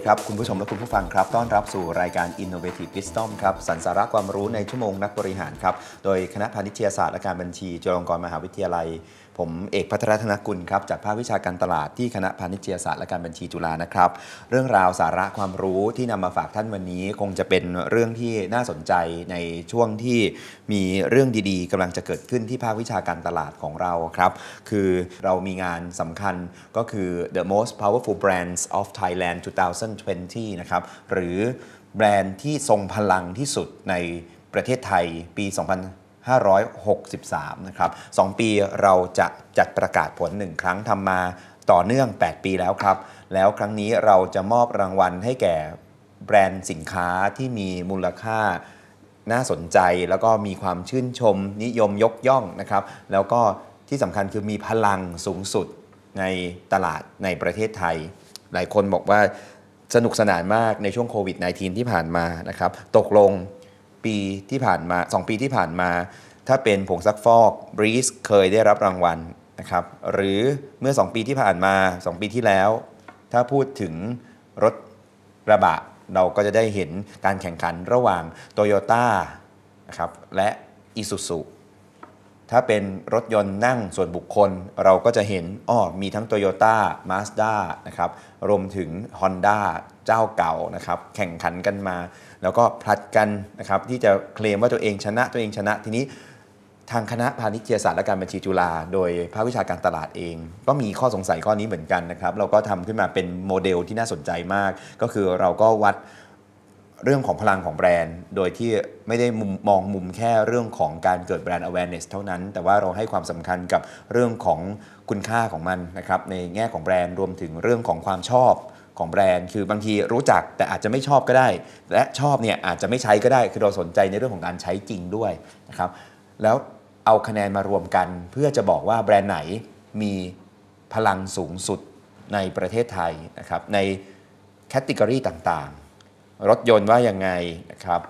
ีครับคุณผู้ชมและคุณผู้ฟังครับต้อนรับสู่รายการ Innovative Wisdom ครับสันสาระความรู้ในชั่วโมงนักบริหารครับ โดยคณะพาณิชยศาสตร์ และการบัญชีจุฬาลงกรณ์มหาวิทยาลัยผมเอกพัทรธนกุลครับจากภาควิชาการตลาดที่คณะพาณิชยศาสตร์ และการบัญชีจุฬานะครับเรื่องราวสาระความรู้ที่นำมาฝากท่านวันนี้ คงจะเป็นเรื่องที่น่าสนใจในช่วงที่มีเรื่องดีๆ กำลังจะเกิดขึ้นที่ภาควิชาการตลาดของเราครับคือเรามีงานสำคัญก็คือ the most powerful brands of Thailand 2020 นะครับหรือแบรนด์ที่ทรงพลังที่สุดในประเทศไทยปี 2 0 2563 นะครับ 2 ปีเราจะจัดประกาศผล 1 ครั้งทำมาต่อเนื่อง 8 ปีแล้วครับ แล้วครั้งนี้เราจะมอบรางวัลให้แก่แบรนด์สินค้าที่มีมูลค่าน่าสนใจแล้วก็มีความชื่นชมนิยมยกย่องนะครับ แล้วก็ที่สำคัญคือมีพลังสูงสุดในตลาดในประเทศไทย หลายคนบอกว่าสนุกสนานมากในช่วงโควิด -19 ที่ผ่านมานะครับ ตกลงปีที่ผ่านมา2ปีที่ผ่านมา ถ้าเป็นผงซักฟอกบริสเคยได้รับรางวัลนะครับหรือเมื่อ 2 ปีที่ผ่านมา 2 ปีที่แล้ว ถ้าพูดถึงรถกระบะ เราก็จะได้เห็นการแข่งขันระหว่าง t o y ยต้านะครับและ Isuzu ถ้าเป็นรถยนต์นั่งส่วนบุคคลเราก็จะเห็นอ๋อมีทั้ง t o y ยต้ามาสด้านะครับรวมถึง Honda เจ้าเก่านะครับแข่งขันกันมาแล้วก็ผลัดกันนะครับที่จะเคลมว่าตัวเองชนะตัวเองชนะ ทีนี้ทางคณะพาณิชยศาสตร์และการบัญชีจุฬาโดยภาควิชาการตลาดเอง ก็มีข้อสงสัยข้อนี้เหมือนกันนะครับเราก็ทำขึ้นมาเป็นโมเดลที่น่าสนใจมาก ก็คือเราก็วัดเรื่องของพลังของแบรนด์ โดยที่ไม่ได้มุมมองมุมแค่เรื่องของการเกิดแบรนด์ awareness เท่านั้น แต่ว่าเราให้ความสำคัญกับเรื่องของคุณค่าของมันนะครับในแง่ของแบรนด์ รวมถึงเรื่องของความชอบของแบรนด์คือบางทีรู้จักแต่อาจจะไม่ชอบก็ได้ และชอบเนี่ยอาจจะไม่ใช้ก็ได้คือเราสนใจในเรื่องของการใช้จริงด้วยนะครับแล้วเอาคะแนนมารวมกันเพื่อจะบอกว่าแบรนด์ไหนมีพลังสูงสุดในประเทศไทยนะครับในแคตตากรีต่างๆ รถยนต์ว่ายังไงนะครับ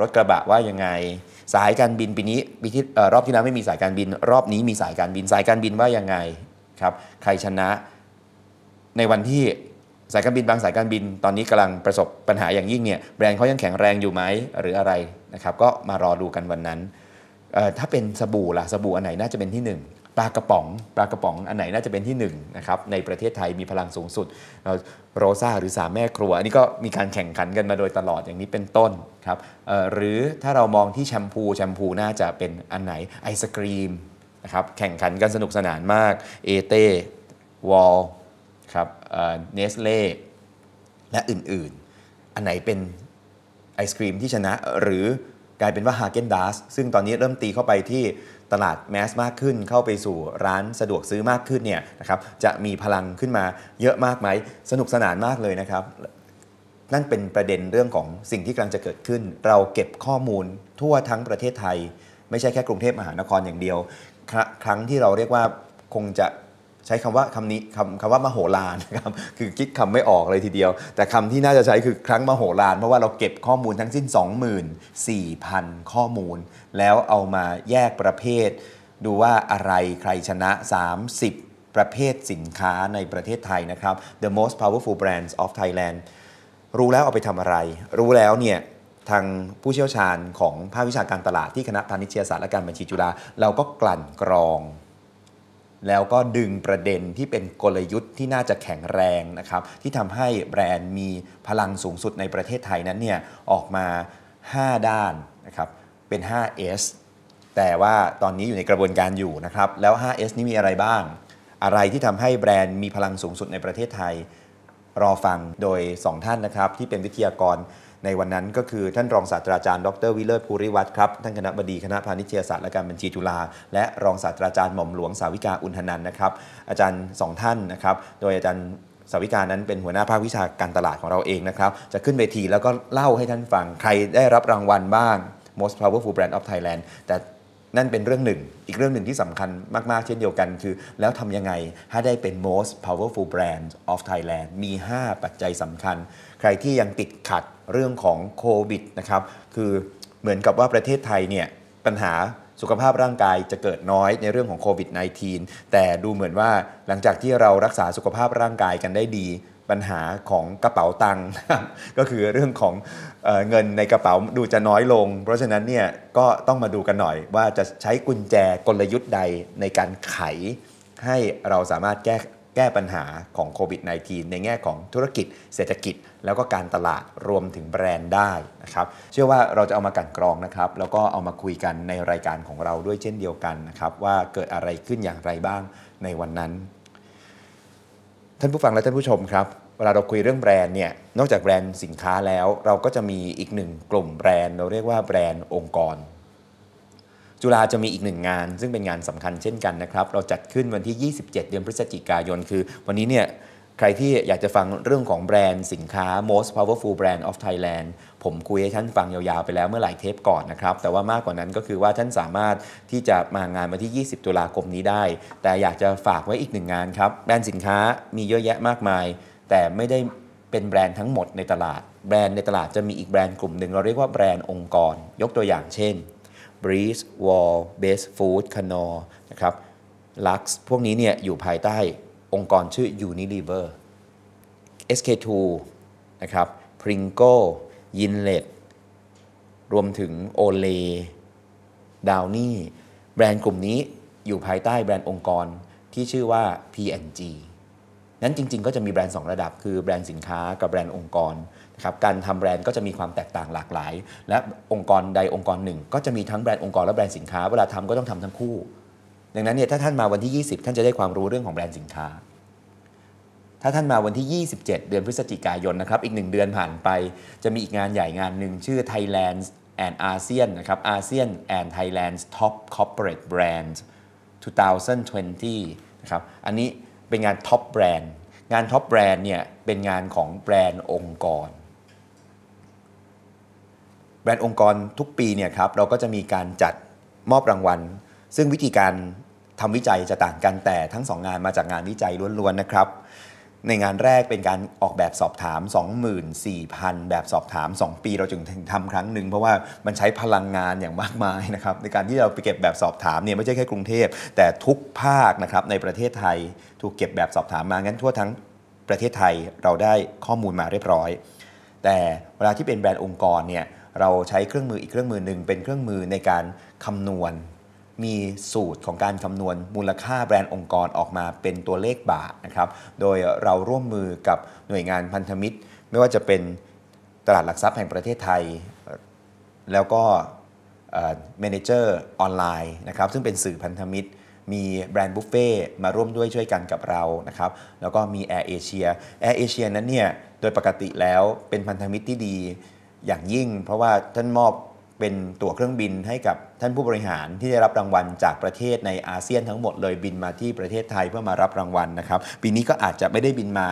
รถกระบะว่ายังไง สายการบินปีนี้ปีที่รอบที่แล้วไม่มีสายการบิน รอบนี้มีสายการบิน สายการบินว่ายังไงครับใครชนะในวันที่สายการบินบางสายการบินตอนนี้กำลังประสบปัญหาอย่างยิ่งเนี่ยแบรนด์เขายังแข็งแรงอยู่ไหมหรืออะไรนะครับก็มารอดูกันวันนั้นถ้าเป็นสบู่ล่ะสบู่อันไหนน่าจะเป็นที่ 1ปลากระป๋องปลากระป๋องอันไหนน่าจะเป็นที่1นนะครับในประเทศไทยมีพลังสูงสุด โรซาหรือสามแม่ครัวอันนี้ก็มีการแข่งขันกันมาโดยตลอดอย่างนี้เป็นต้นครับหรือถ้าเรามองที่แชมพูแชมพูน่าจะเป็นอันไหนไอศครีมนะครับแข่งขันกันสนุกสนานมากเอเต้วอลครับเนสเล่และอื่นๆอันไหนเป็นไอศครีมที่ชนะหรือกลายเป็นว่าฮาเกนดัสซึ่งตอนนี้เริ่มตีเข้าไปที่ตลาดแมสมากขึ้น เข้าไปสู่ร้านสะดวกซื้อมากขึ้นเนี่ยนะครับจะมีพลังขึ้นมาเยอะมากไหม สนุกสนานมากเลยนะครับ นั่นเป็นประเด็นเรื่องของสิ่งที่กำลังจะเกิดขึ้น เราเก็บข้อมูลทั่วทั้งประเทศไทย ไม่ใช่แค่กรุงเทพมหานครอย่างเดียว ครั้งที่เราเรียกว่าคงจะช้คำว่าคำนี้คำคำว่ามโหฬารนะครับคือคิดคำไม่ออกเลยทีเดียว แต่คำที่น่าจะใช้คือครั้งมโหฬารเพราะว่าเราเก็บข้อมูลทั้งสิ้น 24,000 ข้อมูล แล้วเอามาแยกประเภท ดูว่าอะไรใครชนะ 30 ประเภทสินค้าในประเทศไทยนะครับ The most powerful brands of Thailand รู้แล้วเอาไปทำอะไร รู้แล้วเนี่ยทางผู้เชี่ยวชาญของภาควิชาการตลาดที่คณะพาณิชยศาสตร์และการบัญชีจุฬาเราก็กลั่นกรองแล้วก็ดึงประเด็นที่เป็นกลยุทธ์ที่น่าจะแข็งแรงนะครับที่ทำให้แบรนด์มีพลังสูงสุดในประเทศไทยนั้นเนี่ยออกมา 5 ด้านนะครับเป็น 5S แต่ว่าตอนนี้อยู่ในกระบวนการอยู่นะครับแล้ว 5S นี้มีอะไรบ้าง อะไรที่ทำให้แบรนด์มีพลังสูงสุดในประเทศไทย รอฟังโดย 2 ท่านนะครับที่เป็นวิทยากรในวันนั้นก็คือ ท่านรองศาสตราจารย์ดรวิเลศภูริวัตรครับท่านคณะบดีคณะพาณิชยศาสตร์และการบัญชีจุฬาและรองศาสตราจารย์หม่อมหลวง สาวิกาอุณหนันนะครับอาจารย์ 2 ท่านนะครับโดยอาจารย์สวิกานั้นเป็นหัวหน้าภาควิชาการตลาดของเราเองนะครับจะขึ้นเวทีแล้วก็เล่าให้ท่านฟังใครได้รับรางวัลบ้าง Most Powerful Brand of Thailand แต่นั่นเป็นเรื่องหนึ่ง อีกเรื่องหนึ่งที่สำคัญมาก ๆ เช่นเดียวกันคือ แล้วทำยังไงให้ได้เป็น most powerful brand of Thailand มี 5 ปัจจัยสำคัญ ใครที่ยังติดขัดเรื่องของโควิดนะครับ คือเหมือนกับว่าประเทศไทยเนี่ยปัญหาสุขภาพร่างกายจะเกิดน้อยในเรื่องของโควิด -19 แต่ดูเหมือนว่าหลังจากที่เรารักษาสุขภาพร่างกายกันได้ดีปัญหาของกระเป๋าตังค์ก็คือเรื่องของเอเงินในกระเป๋าดูจะน้อยลง เพราะฉะนั้นเนี่ยก็ต้องมาดูกันหน่อย ว่าจะใช้กุญแจกลยุทธ์ใดในการไข ให้เราสามารถแก้แก้ปัญหาของโควิด -19 ในแง่ของธุรกิจเศรษฐกิจ แล้วก็การตลาดรวมถึงแบรนด์ได้นะครับเชื่อว่าเราจะเอามากันกรองนะครับ แล้วก็เอามาคุยกันในรายการของเราด้วยเช่นเดียวกันนะครับว่าเกิดอะไรขึ้นอย่างไรบ้างในวันนั้น ท่านผู้ฟังและท่านผู้ชมครับวลาเราคุยเรื่องแบรนด์เนี่ย นอกจากแบรนด์สินค้าแล้ว เราก็จะมีอีกหนึ่งกลุ่มแบรนด์ เราเรียกว่าแบรนด์องค์กร จุฬาจะมีอีกหนึ่งงาน ซึ่งเป็นงานสำคัญเช่นกันนะครับ เราจัดขึ้นวันที่ 27 เดือนพฤศจิกายนคือ วันนี้เนี่ยใครที่อยากจะฟังเรื่องของแบรนด์สินค้า most powerful brand of Thailand ผมคุยให้ท่านฟังยาวๆไปแล้วเมื่อหลายเทปก่อนนะครับ แต่ว่ามากกว่านั้นก็คือว่าท่านสามารถที่จะมางานวันที่ 20 ตุลาคมนี้ได้ แต่อยากจะฝากไว้อีกหนึ่งงานครับ แบรนด์สินค้ามีเยอะแยะมากมายแต่ไม่ได้เป็นแบรนด์ทั้งหมดในตลาด แบรนด์ในตลาดจะมีอีกแบรนด์กลุ่มหนึ่งเราเรียกว่าแบรนด์องค์กร ยกตัวอย่างเช่น Breeze Wall b e s t Food Canor นะครับ Lux พวกนี้เนี่ยอยู่ภายใต้องค์กรชื่อ Unilever SK2 นะครับ p r i n g l e Yinlet รวมถึง Olay Downy แบรนด์กลุ่มนี้อยู่ภายใต้แบรนด์องค์กรที่ชื่อว่า P&G นั้นจริงๆก็จะมีแบรนด์ 2 ระดับคือแบรนด์สินค้า กับแบรนด์องค์กรนะครับการทำแบรนด์ก็จะมีความแตกต่างหลากหลาย และองค์กรใดองค์กรหนึ่งก็จะมีทั้งแบรนด์องค์กรและแบรนด์สินค้าเวลาทำก็ต้องทำทั้งคู่ ดังนั้นเนี่ยถ้าท่านมาวันที่ 20 ท่านจะได้ความรู้เรื่องของแบรนด์สินค้า ถ้าท่านมาวันที่ 27 เดือนพฤศจิกายนนะครับอีกหนึ่งเดือนผ่านไปจะมีอีกงานใหญ่งานหนึ่งชื่อ Thailand and ASEAN นะครับ ASEAN and Thailand's Top Corporate Brands 2020 นะครับอันนี้เป็นงานท็อปแบรนด์ งานท็อปแบรนด์เนี่ย เป็นงานของแบรนด์องค์กร แบรนด์องค์กรทุกปีเนี่ยครับเราก็จะมีการจัดมอบรางวัล ซึ่งวิธีการทำวิจัยจะต่างกันแต่ทั้งสองงานมาจากงานวิจัยล้วนๆนะครับในงานแรกเป็นการออกแบบสอบถาม24,000 แบบสอบถาม 2 ปีเราจึงทำครั้งหนึ่งเพราะว่ามันใช้พลังงานอย่างมากมายนะครับในการที่เราไปเก็บแบบสอบถามเนี่ยไม่ใช่แค่กรุงเทพแต่ทุกภาคนะครับในประเทศไทยถูกเก็บแบบสอบถามมางั้นทั่วทั้งประเทศไทยเราได้ข้อมูลมาเรียบร้อย แต่เวลาที่เป็นแบรนด์องค์กรเนี่ยเราใช้เครื่องมืออีกเครื่องมือหนึ่ง เป็นเครื่องมือในการคำนวณมีสูตรของการคำนวณมูลค่าแบรนด์องค์กรออกมาเป็นตัวเลขบาทนะครับ โดยเราร่วมมือกับหน่วยงานพันธมิตร ไม่ว่าจะเป็นตลาดหลักทรัพย์แห่งประเทศไทย แล้วก็เมนเจอร์ออนไลน์นะครับซึ่งเป็นสื่อพันธมิตร มีแบรนด์บุฟเฟ่มาร่วมด้วยช่วยกันกับเรานะครับแล้วก็มี Air Asia Air Asia นั้นเนี่ย โดยปกติแล้วเป็นพันธมิตรที่ดีอย่างยิ่งเพราะว่าท่านมอบเป็นตั๋วเครื่องบินให้กับท่านผู้บริหารที่ได้รับรางวัลจากประเทศในอาเซียนทั้งหมดเลยบินมาที่ประเทศไทยเพื่อมารับรางวัลนะครับปีนี้ก็อาจจะไม่ได้บินมา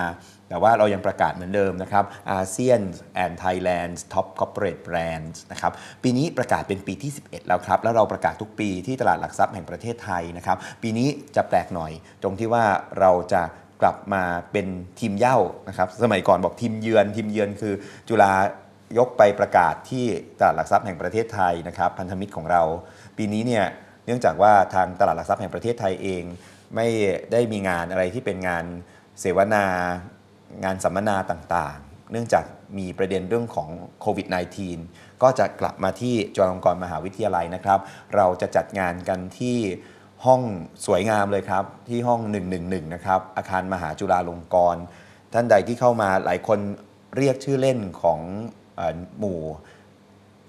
แต่ว่าเรายังประกาศเหมือนเดิมนะครับอาเซียนแอนด์ไทยแลนด์ท็อปคอร์เปอเรทแบรนด์นะครับปีนี้ประกาศเป็นปีที่ 11 แล้วครับแล้วเราประกาศทุกปีที่ตลาดหลักทรัพย์แห่งประเทศไทยนะครับปีนี้จะแปลกหน่อย ตรงที่ว่าเราจะกลับมาเป็นทีมเย่านะครับสมัยก่อนบอกทีมเยือน ทีมเยือนคือจุฬายกไปประกาศที่ตลาดหลักทรัพย์แห่งประเทศไทยนะครับ พันธมิตรของเรา ปีนี้เนี่ยเนื่องจากว่าทางตลาดหลักทรัพย์แห่งประเทศไทยเอง ไม่ได้มีงานอะไรที่เป็นงานเสวนา งานสัมมนาต่างๆเนื่องจากมีประเด็นเรื่องของโควิด -19 ก็จะกลับมาที่จุฬาลงกรณ์มหาวิทยาลัยนะครับ เราจะจัดงานกันที่ห้องสวยงามเลยครับที่ห้อง111 นะครับอาคารมหาจุฬาลงกรณ์ท่านใดที่เข้ามาหลายคนเรียกชื่อเล่นของหมู่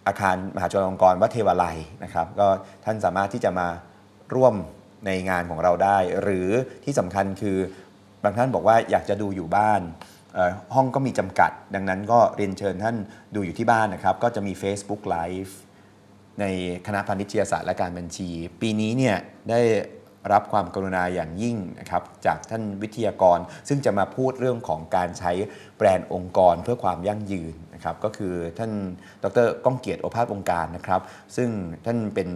อาคารมหาจุฬาลงกรณ์วัดเทวาลัยนะครับ ก็ท่านสามารถที่จะมาร่วมในงานของเราได้ หรือที่สำคัญคือ บางท่านบอกว่าอยากจะดูอยู่บ้าน ห้องก็มีจำกัดดังนั้นก็เรียนเชิญท่านดูอยู่ที่บ้านนะครับ ก็จะมี Facebook Live ในคณะพาณิชยศาสตร์และการบัญชี ปีนี้เนี่ยได้รับความกรุณาอย่างยิ่งนะครับจากท่านวิทยากรซึ่งจะมาพูดเรื่องของการใช้แบรนด์องค์กร เพื่อความยั่งยืนนะครับก็คือท่านดรก้องเกียรติโอภาสองค์การนะครับ ซึ่งท่านเป็น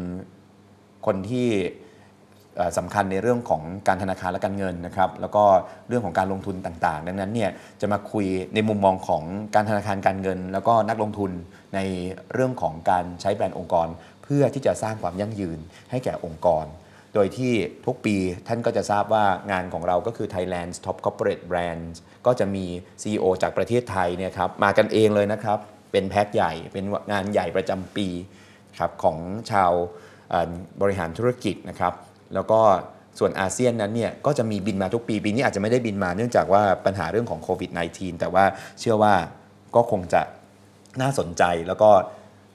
คนที่สำคัญในเรื่องของการธนาคารและการเงินนะครับแล้วก็เรื่องของการลงทุนต่างๆ ดังนั้นเนี่ยจะมาคุยในมุมมองของการธนาคารการเงิน แล้วก็นักลงทุนในเรื่องของการใช้แบรนด์องค์กร เพื่อที่จะสร้างความยั่งยืนให้แก่องค์กรโดยที่ทุกปีท่านก็จะทราบว่างานของเราก็คือ Thailand's Top Corporate Brands ก็จะมี CEO จากประเทศไทยเนี่ยครับมากันเองเลยนะครับ เป็นแพ็กใหญ่ เป็นงานใหญ่ประจำปีครับของชาวบริหารธุรกิจนะครับ แล้วก็ส่วนอาเซียนนั้นเนี่ยก็จะมีบินมาทุกปี ปีนี้อาจจะไม่ได้บินมาเนื่องจากว่าปัญหาเรื่องของโควิด -19 แต่ว่าเชื่อว่าก็คงจะน่าสนใจแล้วก็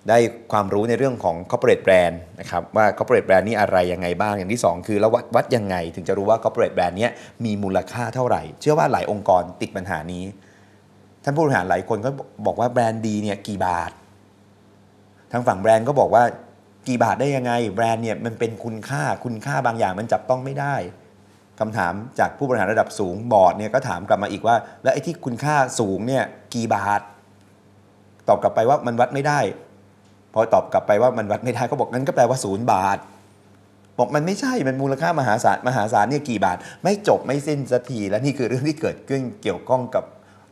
ได้ความรู้ในเรื่องของ corporate brand นะครับว่า corporate brand นี่อะไรยังไงบ้างอย่างที่2 คือแล้ววัดวัดยังไง ถึงจะรู้ว่า corporate brand นี้มีมูลค่าเท่าไหร่เชื่อว่าหลายองค์กรติดปัญหานี้ ท่านผู้บริหารหลายคนก็บอกว่าแบรนด์ดีเนี่ยกี่บาททางฝั่งแบรนด์ก็บอกว่ากี่บาทได้ยังไง แบรนด์เนี่ยมันเป็นคุณค่า คุณค่าบางอย่างมันจับต้องไม่ได้คำถามจากผู้บริหารระดับสูงบอร์ดเนี่ยก็ถามกลับมาอีกว่าแล้วไอ้ที่คุณค่าสูงเนี่ยกี่บาทตอบกลับไปว่ามันวัดไม่ได้อตอบกลับไปว่ามันวัดไม่ได้เขาบอกงั้นก็แปลว่าศูนย์บาท บอกมันไม่ใช่ มันมูลค่ามหาศาลมหาศาลเนี่ยกี่บาทไม่จบไม่สิ้นสักที และนี่คือเรื่องที่เกิดขึ้นเกี่ยวข้องกับ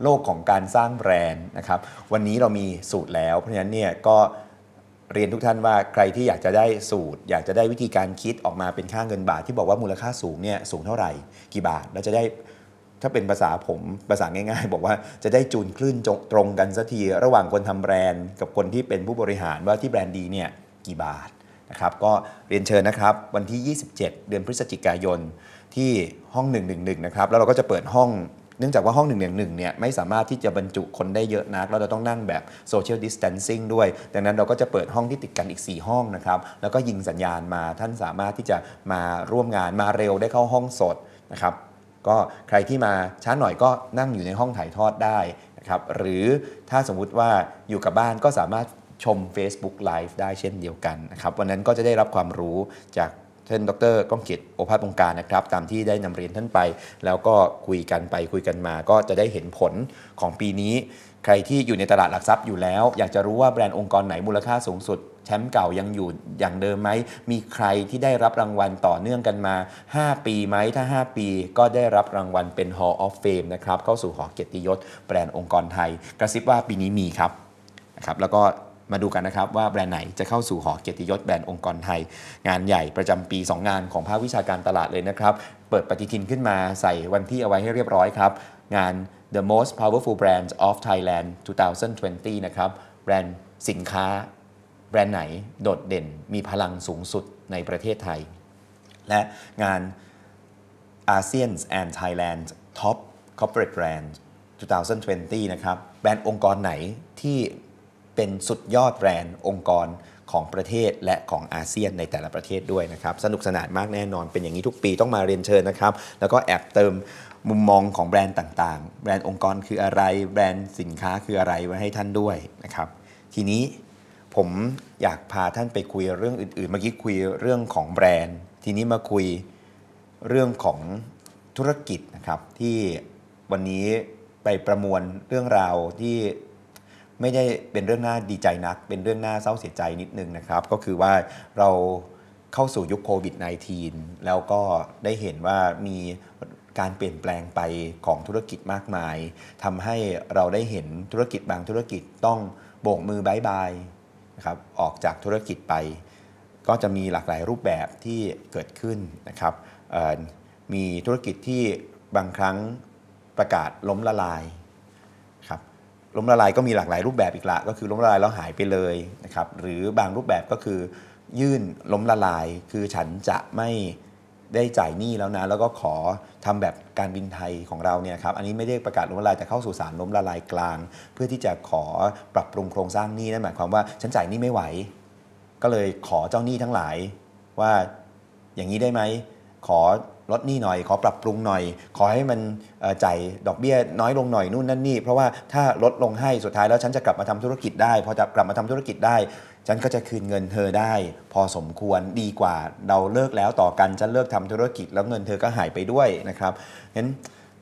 โลกของการสร้างแบรนด์นะครับวันนี้เรามีสูตรแล้ว เพราะฉะนั้นเนี่ยก็เรียนทุกท่านว่าใครที่อยากจะได้สูตร อยากจะได้วิธีการคิดออกมาเป็นค่าเงินบาทที่บอกว่ามูลค่าสูงเนี่ยสูงเท่าไหร่ กี่บาทเราจะได้ถ้าเป็นภาษาผมภาษาง่ายๆ บอกว่าจะได้จูนคลื่นตรงกันสักที ระหว่างคนทำแบรนด์กับคนที่เป็นผู้บริหารว่าที่แบรนด์ดีเนี่ยกี่บาทนะครับก็เรียนเชิญนะครับ วันที่ 27 เดือนพฤศจิกายนที่ห้อง 111 นะครับแล้วเราก็จะเปิดห้อง เนื่องจากว่าห้อง1นึเนี่ยไม่สามารถที่จะบรรจุคนได้เยอะนัก เราจะต้องนั่งแบบโซเชียลดิสเทนซิ่งด้วยดังนั้นเราก็จะเปิดห้องที่ติดกันอีก 4 ห้องนะครับแล้วก็ยิงสัญญาณมาท่านสามารถที่จะมาร่วมงานมาเร็วได้เข้าห้องสดนะครับก็ใครที่มาช้าหน่อยก็นั่งอยู่ในห้องถ่ายทอดได้นะครับหรือถ้าสมมุติว่าอยู่กับบ้านก็สามารถชม Facebook Live ได้เช่นเดียวกันนะครับวันนั้นก็จะได้รับความรู้จากท่านดร ก้องเกียรติโอภาสองการนะครับตามที่ได้นำเรียนท่านไปแล้วก็คุยกันไปคุยกันมา ก็จะได้เห็นผลของปีนี้ ใครที่อยู่ในตลาดหลักทรัพย์อยู่แล้ว อยากจะรู้ว่าแบรนด์องค์กรไหนมูลค่าสูงสุดแชมป์เก่ายังอยู่อย่างเดิมไหม มีใครที่ได้รับรางวัลต่อเนื่องกันมา 5 ปีไหม ถ้า 5 ปี ก็ได้รับรางวัลเป็น Hall of Fame นะครับ เข้าสู่หอเกียรติยศแบรนด์องค์กรไทย กระซิบว่าปีนี้มีครับนะครับ แล้วก็มาดูกันนะครับว่าแบรนด์ไหน จะเข้าสู่หอเกียรติยศแบรนด์องค์กรไทย งานใหญ่ประจำปี 2 งานของภาควิชาการตลาดเลยนะครับเปิดปฏิทินขึ้นมาใส่วันที่เอาไว้ให้เรียบร้อยครับ งาน The Most Powerful Brands of Thailand 2020 นะครับแบรนด์สินค้าแบรนด์ไหน โดดเด่นมีพลังสูงสุดในประเทศไทย และงาน ASEAN and Thailand Top Corporate Brand 2020นะครับแบรนด์องค์กรไหนที่เป็นสุดยอดแบรนด์องค์กรของประเทศและของอาเซียนในแต่ละประเทศด้วยนะครับสนุกสนานมากแน่นอนเป็นอย่างนี้ทุกปีต้องมาเรียนเชิญนะครับแล้วก็แอบเติมมุมมองของแบรนด์ต่าง ๆ แบรนด์องค์กรคืออะไรแบรนด์สินค้าคืออะไรไว้ให้ท่านด้วยนะครับทีนี้ผมอยากพาท่านไปคุยเรื่องอื่น ๆ เมื่อกี้คุยเรื่องของแบรนด์ ทีนี้มาคุยเรื่องของธุรกิจนะครับ ที่วันนี้ไปประมวลเรื่องราวที่ไม่ได้เป็นเรื่องน่าดีใจนัก เป็นเรื่องน่าเศร้าเสียใจนิดนึงนะครับ ก็คือว่าเราเข้าสู่ยุคโควิด -19 แล้วก็ได้เห็นว่ามีการเปลี่ยนแปลงไปของธุรกิจมากมาย ทำให้เราได้เห็นธุรกิจบางธุรกิจต้องโบกมือบายบายนะครับออกจากธุรกิจไปก็จะมีหลากหลายรูปแบบที่เกิดขึ้นนะครับมีธุรกิจที่บางครั้งประกาศล้มละลายครับล้มละลายก็มีหลากหลายรูปแบบอีกละก็คือล้มละลายแล้วหายไปเลยนะครับหรือบางรูปแบบก็คือ ยื่นล้มละลายคือฉันจะไม่ได้จ่ายหนี้แล้วนะแล้วก็ขอทำแบบการบินไทยของเราเนี่ยครับอันนี้ไม่ได้ประกาศล้มละลายแต่เข้าสู่ศาลล้มละลายกลาง เพื่อที่จะขอปรับปรุงโครงสร้างหนี้นั่นหมายความว่าฉันจ่ายหนี้ไม่ไหว ก็เลยขอเจ้าหนี้ทั้งหลาย ว่าอย่างนี้ได้ไหม ขอลดหนี้หน่อย ขอปรับปรุงหน่อย ขอให้มันจ่ายดอกเบี้ยน้อยลงหน่อยนู่นนั่นนี่เพราะว่าถ้าลดลงให้สุดท้ายแล้วฉันจะกลับมาทำธุรกิจได้พอจะกลับมาทำธุรกิจได้ฉันก็จะคืนเงินเธอได้พอสมควรดีกว่าเราเลิกแล้วต่อกันฉันเลิกทำธุรกิจ แล้วเงินเธอก็หายไปด้วยนะครับงั้น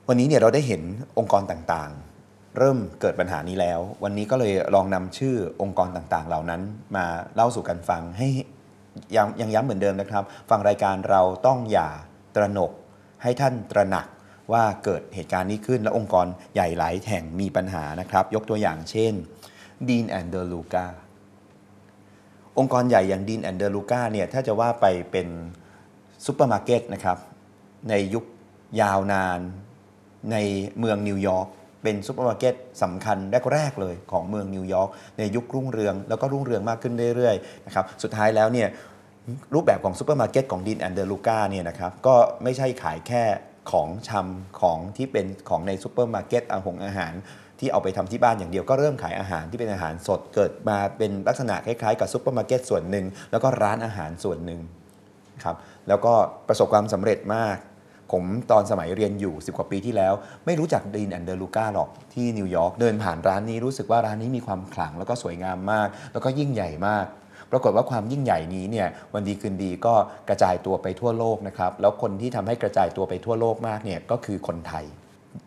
วันนี้เนี่ยเราได้เห็นองค์กรต่างๆ เริ่มเกิดปัญหานี้แล้ว วันนี้ก็เลยลองนำชื่อองค์กรต่างๆ เหล่านั้นมาเล่าสู่กันฟังให้ยังยังย้ำเหมือนเดิมนะครับ ฟังรายการเราต้องอย่าตระหนกให้ท่านตระหนักว่าเกิดเหตุการณ์นี้ขึ้น และองค์กรใหญ่หลายแห่งมีปัญหานะครับ ยกตัวอย่างเช่นดีนแอนเดอร์ลูกาองค์กรใหญ่อย่างดีนแอนเดอร์ลูกาเนี่ยถ้าจะว่าไปเป็นซูเปอร์มาร์เก็ตนะครับในยุคยาวนาน ในเมืองนิวยอร์กเป็นซูเปอร์มาร์เก็ตสำคัญแรกๆเลยของเมืองนิวยอร์กในยุครุ่งเรือง แล้วก็รุ่งเรืองมากขึ้นเรื่อยๆนะครับสุดท้ายแล้วเนี่ยรูปแบบของซูเปอร์มาร์เก็ตของดินแอนเดอร์ลูกาเนี่ยนะครับก็ไม่ใช่ขายแค่ของชำของที่เป็นของในซูเปอร์มาร์เก็ตอาหงอาหารที่เอาไปทำที่บ้านอย่างเดียวก็เริ่มขายอาหารที่เป็นอาหารสดเกิดมาเป็นลักษณะคล้ายๆ กับซุปเปอร์มาร์เก็ตส่วนหนึ่ง แล้วก็ร้านอาหารส่วนหนึ่งครับแล้วก็ประสบความสำเร็จมาก ผมตอนสมัยเรียนอยู่ 10กว่าปีที่แล้ว ไม่รู้จักดีนแอนเดอร์ลูก้าหรอก ที่นิวยอร์กเดินผ่านร้านนี้รู้สึกว่าร้านนี้มีความขลังแล้วก็สวยงามมาก แล้วก็ยิ่งใหญ่มาก ปรากฏว่าความยิ่งใหญ่นี้เนี่ยวันดีคืนดีก็กระจายตัวไปทั่วโลกนะครับแล้วคนที่ทำให้กระจายตัวไปทั่วโลกมากเนี่ยก็คือคนไทย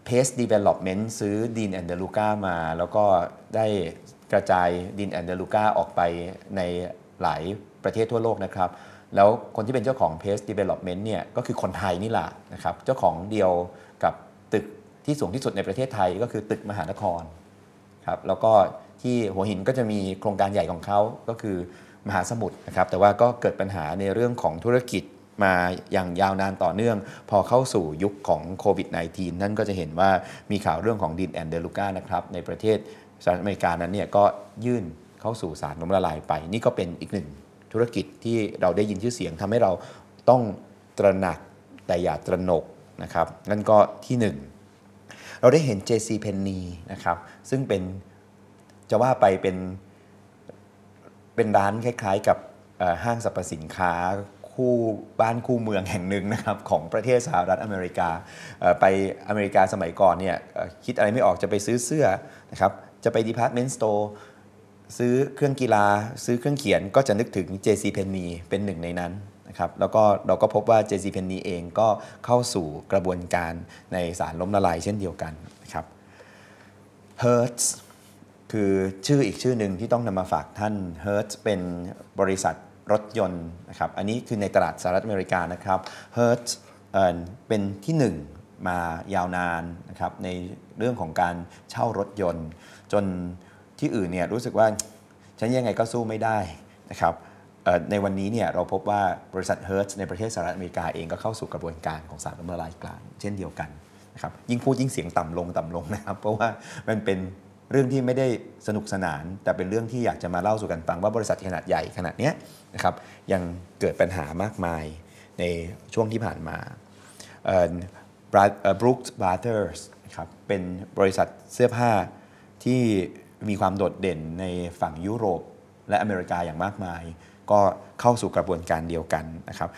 เพสดเวล็อปเมนต์ซื้อดินแอนเดลูก้ามา แล้วก็ได้กระจายดินแอนเดลูก้าออกไปในหลายประเทศทั่วโลกนะครับแล้วคนที่เป็นเจ้าของเพสดเวล็อปเมนต์เนี่ยก็คือคนไทยนี่แหละนะครับเจ้าของเดียวกับตึกที่สูงที่สุดในประเทศไทยก็คือตึกมหานครครับแล้วก็ที่หัวหินก็จะมีโครงการใหญ่ของเขาก็คือมหาสมุทรนะครับแต่ว่าก็เกิดปัญหาในเรื่องของธุรกิจมาอย่างยาวนานต่อเนื่องพอเข้าสู่ยุคของโควิด -19 นั่นก็จะเห็นว่ามีข่าวเรื่องของดินแอนเดลูก้านะครับในประเทศสหรัฐอเมริกานั้นเนี่ยก็ยื่นเข้าสู่สารน้มละลายไป นี่ก็เป็นอีกหนึ่งธุรกิจที่เราได้ยินชื่อเสียงทำให้เราต้องตระหนักแต่อย่าตระหนกนะครับนั่นก็ที่ 1 เราได้เห็น JC p e n n y นะครับซึ่งเป็นจะว่าไปเป็นเป็นร้านคล้ายๆกับห้างสรรพสินค้าคู่บ้านคู่เมืองแห่งหนึ่งนะครับของประเทศสหรัฐอเมริกา ไปอเมริกาสมัยก่อนเนี่ยคิดอะไรไม่ออกจะไปซื้อเสื้อนะครับจะไปดีพาร์ตเมนต์สโตร์ซื้อเครื่องกีฬา ซื้อเครื่องเขียนก็จะนึกถึง JC p e n n y เป็นหนึ่งในนั้นนะครับแล้วก็เราก็พบว่า JC p e n n y เองก็เข้าสู่กระบวนการในสารล้มละลายเช่นเดียวกันนะครับ Hertz คือชื่ออีกชื่อหนึ่งที่ต้องนำมาฝากท่าน Hertz เป็นบริษัทรถยนต์นะครับอันนี้คือในตลาดสหรัฐอเมริกานะครับ Hertz เป็นที่1มายาวนานนะครับในเรื่องของการเช่ารถยนต์ จนที่อื่นเนี่ยรู้สึกว่าฉันยังไงก็สู้ไม่ได้นะครับในวันนี้เนี่ยเราพบว่าบริษัท Hertz ในประเทศสหรัฐอเมริกาเองก็เข้าสู่กระบวนการของสารละเมรายกลางเช่นเดียวกันนะครับยิ่งพูดยิ่งเสียงต่ำลงต่ำลงนะครับ เพราะว่ามันเป็นเรื่องที่ไม่ได้สนุกสนาน แต่เป็นเรื่องที่อยากจะมาเล่าสู่กันฟังว่าบริษัทขนาดใหญ่ขนาดนี้นะครับยังเกิดปัญหามากมายในช่วงที่ผ่านมาบรูคส์บาร์เทอร์สครับเป็นบริษัทเสื้อผ้าที่มีความโดดเด่นในฝั่งยุโรปและอเมริกาอย่างมากมาย ก็เข้าสู่กระบวนการเดียวกันนะครับ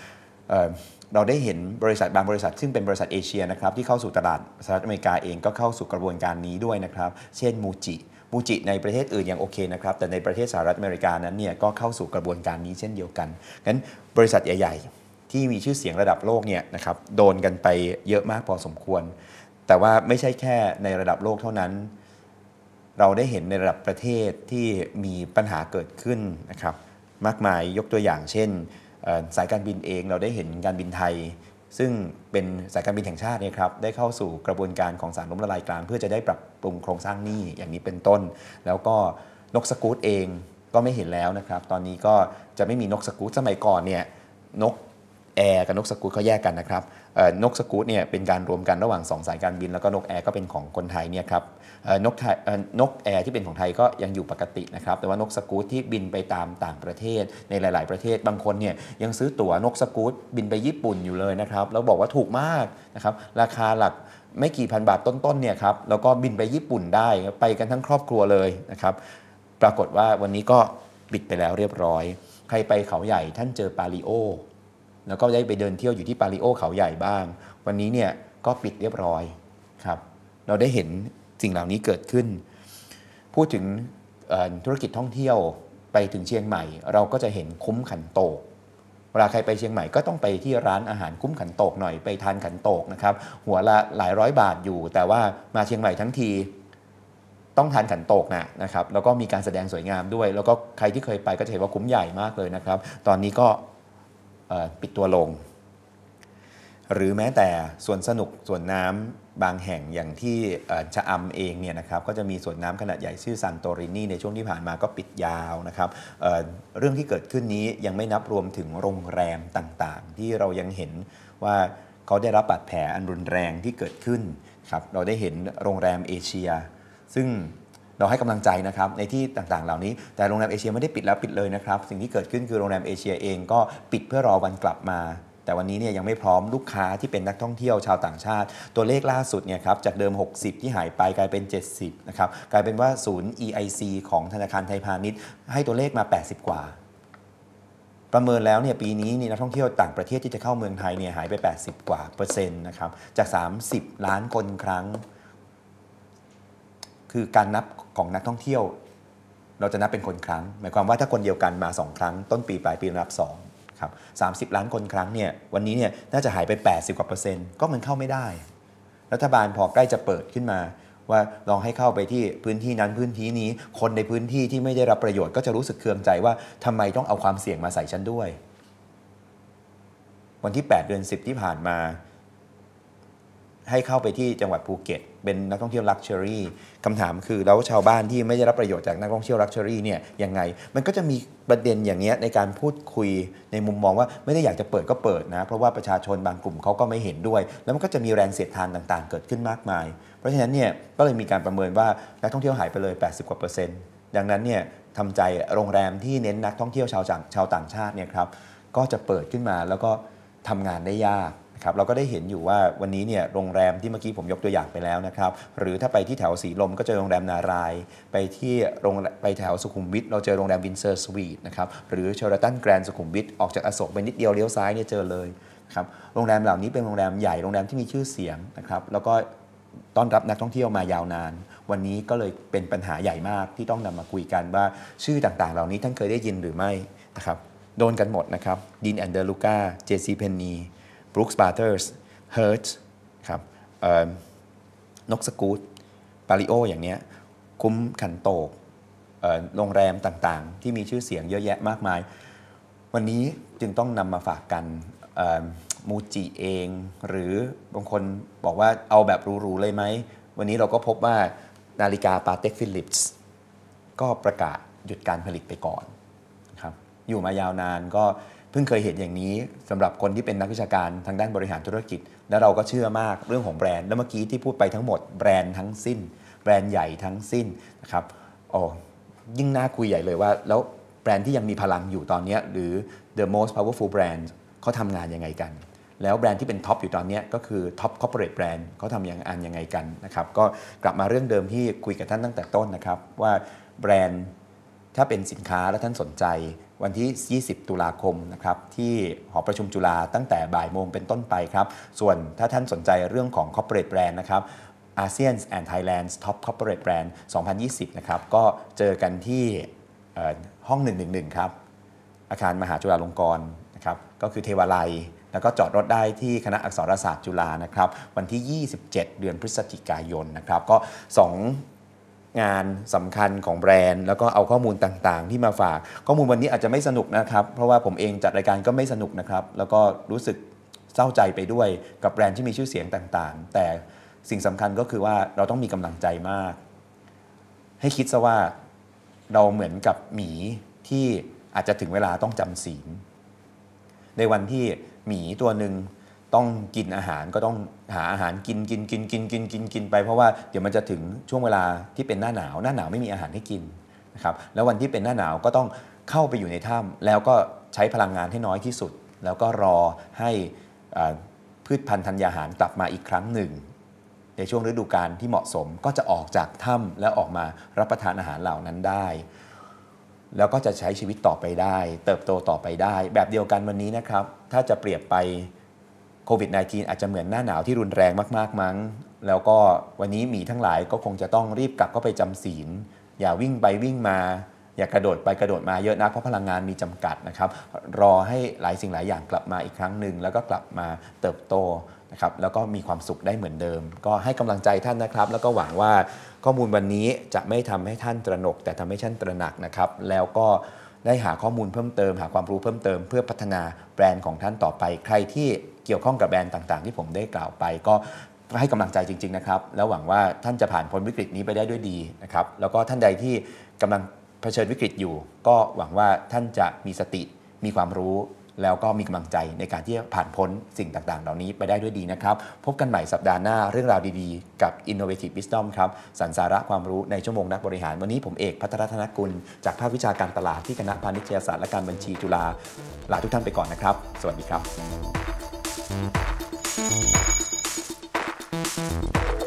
เราได้เห็นบริษัทบางบริษัทซึ่งเป็นบริษัทเอเชียนะครับ ที่เข้าสู่ตลาดสหรัฐอเมริกาเองก็เข้าสู่กระบวนการนี้ด้วยนะครับ เช่นมูจิ มูจิ ในประเทศอื่นยังโอเคนะครับแต่ในประเทศสหรัฐอเมริกา นั้นเนี่ยก็เข้าสู่กระบวนการนี้เช่นเดียวกัน งั้นบริษัทใหญ่ ๆ ที่มีชื่อเสียงระดับโลกเนี่ยนะครับโดนกันไปเยอะมากพอสมควร แต่ว่าไม่ใช่แค่ในระดับโลกเท่านั้น เราได้เห็นในระดับประเทศที่มีปัญหาเกิดขึ้นนะครับมากมายยกตัวอย่างเช่นสายการบินเองเราได้เห็นการบินไทย ซึ่งเป็นสายการบินแห่งชาติเนี่ยครับได้เข้าสู่กระบวนการของสารล้มละลายกลาง เพื่อจะได้ปรับปรุงโครงสร้างหนี้อย่างนี้เป็นต้น แล้วก็นกสกูตเองก็ไม่เห็นแล้วนะครับตอนนี้ก็จะไม่มีนกสกูตสมัยก่อนเนี่ยนกแอร์กับนกสกูตเขาแยกกันนะครับนกสกูตเนี่ยเป็นการรวมกันระหว่าง2สายการบิน แล้วก็นกแอร์ก็เป็นของคนไทยเนี่ยครับนกไทยนกแอร์ที่เป็นของไทยก็ยังอยู่ปกตินะครับ แต่ว่านกสกูตที่บินไปตามต่างประเทศในหลายๆประเทศบางคนเนี่ยยังซื้อตั๋วนกสกูตบินไปญี่ปุ่นอยู่เลยนะครับ แล้วบอกว่าถูกมากนะครับ ราคาหลักไม่กี่พันบาทต้น ๆ เนี่ยครับแล้วก็บินไปญี่ปุ่นได้ไปกันทั้งครอบครัวเลยนะครับ ปรากฏว่าวันนี้ก็บิดไปแล้วเรียบร้อย ใครไปเขาใหญ่ท่านเจอปาลิโอแล้วก็ได้ไปเดินเที่ยวอยู่ที่ปาริโอเขาใหญ่บ้าง วันนี้เนี่ยก็ปิดเรียบร้อยครับเราได้เห็นสิ่งเหล่านี้เกิดขึ้น พูดถึงธุรกิจท่องเที่ยวไปถึงเชียงใหม่เราก็จะเห็นคุ้มขันโตก เวลาใครไปเชียงใหม่ก็ต้องไปที่ร้านอาหารคุ้มขันโตก หน่อยไปทานขันโตกนะครับหัวละหลายร้อยบาทอยู่ แต่ว่ามาเชียงใหม่ทั้งที ต้องทานขันโตกนะนะครับแล้วก็มีการแสดงสวยงามด้วย แล้วก็ใครที่เคยไปก็จะเห็นว่าคุ้มใหญ่มากเลยนะครับ ตอนนี้ก็ปิดตัวลง หรือแม้แต่ส่วนสนุกส่วนน้ำบางแห่งอย่างที่ชะอำเองเนี่ยนะครับก็จะมีส่วนน้ำขนาดใหญ่ ชื่อซันโตรินีในช่วงที่ผ่านมาก็ปิดยาวนะครับเเรื่องที่เกิดขึ้นนี้ยังไม่นับรวมถึงโรงแรมต่างๆ ที่เรายังเห็นว่าเขาได้รับบาดแผลอันรุนแรงที่เกิดขึ้นครับเราได้เห็นโรงแรมเอเชีย ซึ่งเราให้กำลังใจนะครับในที่ต่างๆเหล่านี้ แต่โรงแรมเอเชียไม่ได้ปิดแล้วปิดเลยนะครับสิ่งที่เกิดขึ้นคือโรงแรมเอเชียเองก็ปิดเพื่อรอวันกลับมา แต่วันนี้เนี่ยยังไม่พร้อมลูกค้าที่เป็นนักท่องเที่ยวชาวต่างชาติ ตัวเลขล่าสุดเนี่ยครับจากเดิม 60 ที่หายไปกลายเป็น 70 นะครับกลายเป็นว่าศูนย์ EIC ของธนาคารไทยพาณิชย์ให้ตัวเลขมา 80 กว่า ประเมินแล้วเนี่ยปีนี้นี่นักท่องเที่ยวต่างประเทศที่จะเข้าเมืองไทยเนี่ยหายไป 80 กว่าเปอร์เซ็นต์นะครับจาก 30 ล้านคนครั้งคือการนับของนักท่องเที่ยวเราจะนับเป็นคนครั้ง หมายความว่าถ้าคนเดียวกันมา2ครั้ง ต้นปีปลายปีรับ2ครับ30ล้านคนครั้งเนี่ยวันนี้เนี่ยน่าจะหายไป80กว่าเปอร์เซ็นต์ก็มันเข้าไม่ได้ รัฐบาลพอใกล้จะเปิดขึ้นมา ว่าลองให้เข้าไปที่พื้นที่นั้นพื้นที่นี้คนในพื้นที่ที่ไม่ได้รับประโยชน์ ก็จะรู้สึกเคืองใจว่าทำไมต้องเอาความเสี่ยงมาใส่ฉันด้วย วันที่8เดือน10ที่ผ่านมาให้เข้าไปที่จังหวัดภูเก็ต เป็นนักท่องเที่ยวลักชัวรี่คำถามคือ แล้วชาวบ้านที่ไม่ได้รับประโยชน์จากนักท่องเที่ยวลักชัวรี่เนี่ยยังไงมันก็จะมีประเด็นอย่างเงี้ยในการพูดคุยในมุมมองว่าไม่ได้อยากจะเปิดก็เปิดนะเพราะว่าประชาชนบางกลุ่มเขาก็ไม่เห็นด้วย แล้วมันก็จะมีแรงเสียดทานต่างๆเกิดขึ้นมากมาย เพราะฉะนั้นเนี่ยก็เลยมีการประเมินว่านักท่องเที่ยวหายไปเลย 80 กว่าเปอร์เซ็นต์ดังนั้นเนี่ยทำใจโรงแรมที่เน้นนักท่องเที่ยวชาวต่างชาติเนี่ยครับก็จะเปิดขึ้นมาแล้วก็ทำงานได้ยากครับเราก็ได้เห็นอยู่ว่าวันนี้เนี่ยโรงแรมที่เมื่อกี้ผมยกตัวอย่างไปแล้วนะครับหรือถ้าไปที่แถวสีลมก็เจอโรงแรมนาราย ไปที่โรงไปแถวสุขุมวิทเราเจอโรงแรมวินเซอร์สวีทนะครับหรือเชอร์ตันแกรนด์สุขุมวิทออกจากอโศกไปนิดเดียวเลี้ยวซ้ายเนี่ยเจอเลยครับโรงแรมเหล่านี้เป็นโรงแรมใหญ่โรงแรมที่มีชื่อเสียงนะครับแล้วก็ต้อนรับนักท่องเที่ยวมายาวนาน วันนี้ก็เลยเป็นปัญหาใหญ่มากที่ต้องนำมาคุยกันว่าชื่อต่างๆ เหล่านี้ท่านเคยได้ยินหรือไม่นะครับโดนกันหมดนะครับดินแอนเดอร์ลูก้าเจซีเพนนี Brooks b เท t ร e r s Hertz ครับนกสกูตปาริโออย่างเนี้ยคุ้มขันโตโรงแรมต่างๆ ที่มีชื่อเสียงเยอะแยะมากมาย วันนี้จึงต้องนำมาฝากกันมูจิเอง หรือบางคนบอกว่าเอาแบบหรูๆเลยไหม วันนี้เราก็พบว่านาฬิกาปาเต็กฟิลิปส์ก็ประกาศหยุดการผลิตไปก่อน ครับ อยู่มายาวนานก็เพิ่งเคยเห็นอย่างนี้สำหรับคนที่เป็นนักวิชาการทางด้านบริหารธุรกิจแล้วเราก็เชื่อมากเรื่องของแบรนด์ แล้วเมื่อกี้ที่พูดไปทั้งหมดแบรนด์ทั้งสิ้น แบรนด์ใหญ่ทั้งสิ้นนะครับอ๋อยิ่งน่าคุยใหญ่เลยว่า แล้วแบรนด์ที่ยังมีพลังอยู่ตอนนี้ หรือ the most powerful brand เขาทำงานยังไงกัน แล้วแบรนด์ที่เป็นท็อปอยู่ตอนนี้ ก็คือท็อปคอร์เปอเรทแบรนด์เขาทำยังอันยังไงกันนะครับก็กลับมาเรื่องเดิมที่คุยกับท่านตั้งแต่ต้นนะครับว่าแบรนด์ถ้าเป็นสินค้าและท่านสนใจวันที่ 20 ตุลาคมนะครับที่หอประชุมจุฬาตั้งแต่บ่ายโมงเป็นต้นไปครับส่วนถ้าท่านสนใจเรื่องของ corporate brand นะครับ ASEAN and Thailand's Top Corporate Brand 2020 นะครับก็เจอกันที่ห้อง 111 ครับอาคารมหาจุฬาลงกรณ์นะครับก็คือเทวาลัย แล้วก็จอดรถได้ที่คณะอักษรศาสตร์จุฬานะครับวันที่ 27 เดือนพฤศจิกายนนะครับก็ 2งานสำคัญของแบรนด์แล้วก็เอาข้อมูลต่างๆที่มาฝาก ข้อมูลวันนี้อาจจะไม่สนุกนะครับ เพราะว่าผมเองจัดรายการก็ไม่สนุกนะครับ แล้วก็รู้สึกเศร้าใจไปด้วยกับแบรนด์ที่มีชื่อเสียงต่างๆ แต่สิ่งสำคัญก็คือว่าเราต้องมีกำลังใจมาก ให้คิดซะว่าเราเหมือนกับหมีที่อาจจะถึงเวลาต้องจำศีลในวันที่หมีตัวหนึ่งต้องกินอาหารก็ต้องหาอาหารกินกิน กิน กิน กิน กิน กินไปเพราะว่าเดี๋ยวมันจะถึงช่วงเวลาที่เป็นหน้าหนาว หน้าหนาวไม่มีอาหารให้กินนะครับ แล้ววันที่เป็นหน้าหนาวก็ต้องเข้าไปอยู่ในถ้ำแล้วก็ใช้พลังงานให้น้อยที่สุด แล้วก็รอให้พืชพันธุ์ธัญญาหารกลับมาอีกครั้งหนึ่ง ในช่วงฤดูกาลที่เหมาะสม ก็จะออกจากถ้ำแล้วออกมารับประทานอาหารเหล่านั้นได้ แล้วก็จะใช้ชีวิตต่อไปได้ เติบโตต่อไปได้ แบบเดียวกันวันนี้นะครับ ถ้าจะเปรียบไปโควิด -19 อาจจะเหมือนหน้าหนาวที่รุนแรงมากๆมั้ง แล้วก็วันนี้มีทั้งหลายก็คงจะต้องรีบกลับก็ไปจำศีลอย่าวิ่งไปวิ่งมา อย่ากระโดดไปกระโดดมาเยอะนักเพราะพลังงานมีจำกัดนะครับ รอให้หลายสิ่งหลายอย่างกลับมาอีกครั้งหนึ่งแล้วก็กลับมาเติบโตนะครับ แล้วก็มีความสุขได้เหมือนเดิม ก็ให้กำลังใจท่านนะครับ แล้วก็หวังว่าข้อมูลวันนี้จะไม่ทำให้ท่านตระหนก แต่ทำให้ท่านตระหนักนะครับ แล้วก็ได้หาข้อมูลเพิ่มเติม หาความรู้เพิ่มเติมเพื่อพัฒนาแบรนด์ของท่านต่อไป ใครที่เกี่ยวข้องกับแบรนด์ต่างๆที่ผมได้กล่าวไป ก็ให้กำลังใจจริงๆนะครับ แล้วหวังว่าท่านจะผ่านพ้นวิกฤตนี้ไปได้ด้วยดีนะครับแล้วก็ท่านใดที่กำลังเผชิญวิกฤตอยู่ ก็หวังว่าท่านจะมีสติมีความรู้แล้วก็มีกำลังใจในการที่จะผ่านพ้นสิ่งต่างๆ เหล่านี้ไปได้ด้วยดีนะครับพบกันใหม่สัปดาห์หน้าเรื่องราวดีๆกับ Innovative Wisdom ครับสันสาระความรู้ในชั่วโมงนักบริหารวันนี้ ผมเอกพัทรธนกุลจากภาควิชาการตลาดที่คณะพาณิชยศาสตร์และการบัญชีจุฬาลาทุกท่านไปก่อนนะครับ สวัสดีครับ Thank you.